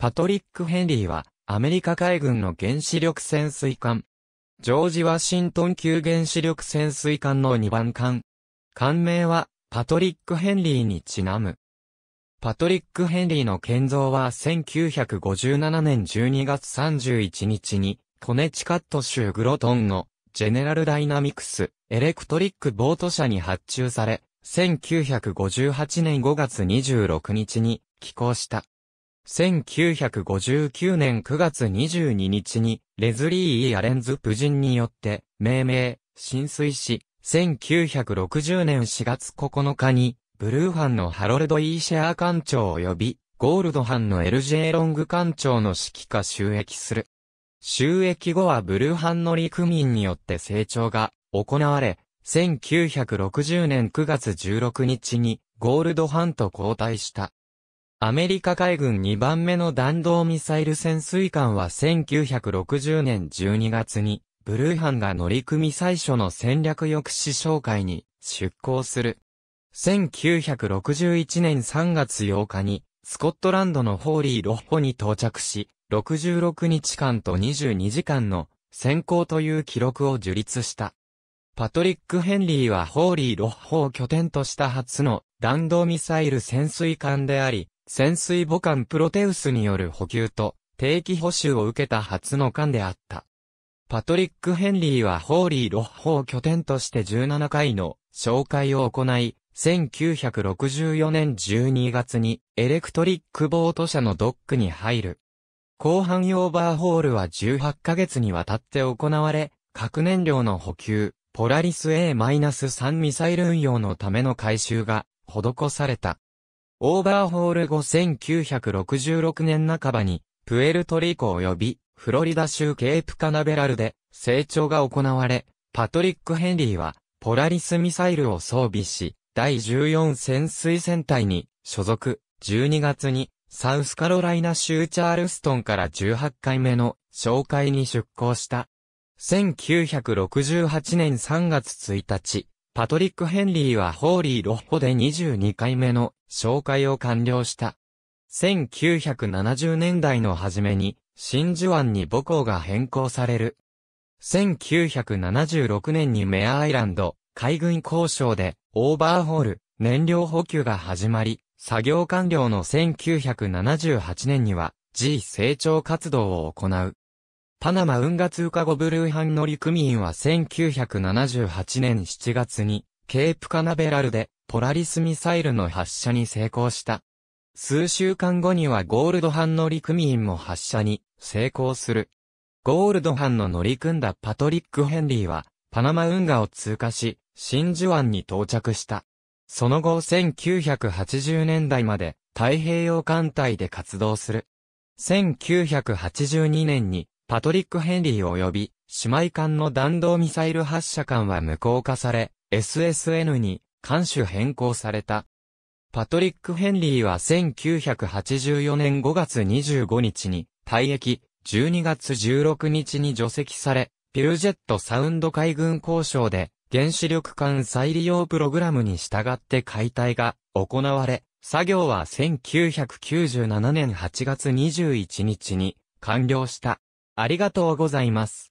パトリック・ヘンリーは、アメリカ海軍の原子力潜水艦。ジョージ・ワシントン級原子力潜水艦の2番艦。艦名は、パトリック・ヘンリーにちなむ。パトリック・ヘンリーの建造は1957年12月31日に、コネチカット州グロトンの、ジェネラル・ダイナミクス、エレクトリック・ボート社に発注され、1958年5月26日に、寄港した。1959年9月22日に、レズリー・イ・アレンズ夫人によって、命名、浸水し、1960年4月9日に、ブルーハンのハロルド・イーシェア艦長及び、ゴールドハンの LJ ロング艦長の指揮下収益する。収益後はブルーハンの陸民によって成長が行われ、1960年9月16日にゴールドハンと交代した。アメリカ海軍2番目の弾道ミサイル潜水艦は1960年12月に、ブルーハンが乗組最初の戦略抑止紹介に出港する。1961年3月8日に、スコットランドのホーリー・ロッホに到着し、66日間と22時間の先行という記録を樹立した。パトリック・ヘンリーはホーリー・ロッホを拠点とした初の弾道ミサイル潜水艦であり、潜水母艦プロテウスによる補給と定期補修を受けた初の艦であった。パトリック・ヘンリーはホーリー・ロッホを拠点として17回の紹介を行い、1964年12月にエレクトリックボート社のドックに入る。後半用バーホールは18ヶ月にわたって行われ、核燃料の補給、ポラリス A-3 ミサイル運用のための改修が施された。オーバーホール後1966年半ばに、プエルトリコ及び、フロリダ州ケープカナベラルで、成長が行われ、パトリック・ヘンリーは、ポラリスミサイルを装備し、第14潜水船隊に所属、12月に、サウスカロライナ州チャールストンから18回目の紹介に出航した。1968年3月1日、パトリック・ヘンリーはホーリー・ロッホで22回目の紹介を完了した。1970年代の初めに、真珠湾に母校が変更される。1976年にメアアイランド、海軍交渉で、オーバーホール、燃料補給が始まり、作業完了の1978年には、G 成長活動を行う。パナマ運河通過後ブルーハン乗組員は1978年7月に、ケープカナベラルでポラリスミサイルの発射に成功した。数週間後にはゴールド班の陸民も発射に成功する。ゴールド班の乗り組んだパトリック・ヘンリーは、パナマ運河を通過し、真珠湾に到着した。その後1980年代まで太平洋艦隊で活動する。1982年にパトリック・ヘンリー及び姉妹艦の弾道ミサイル発射艦は無効化され、SSN に艦種変更された。パトリック・ヘンリーは1984年5月25日に退役、12月16日に除籍され、ピルジェットサウンド海軍交渉で原子力艦再利用プログラムに従って解体が行われ、作業は1997年8月21日に完了した。ありがとうございます。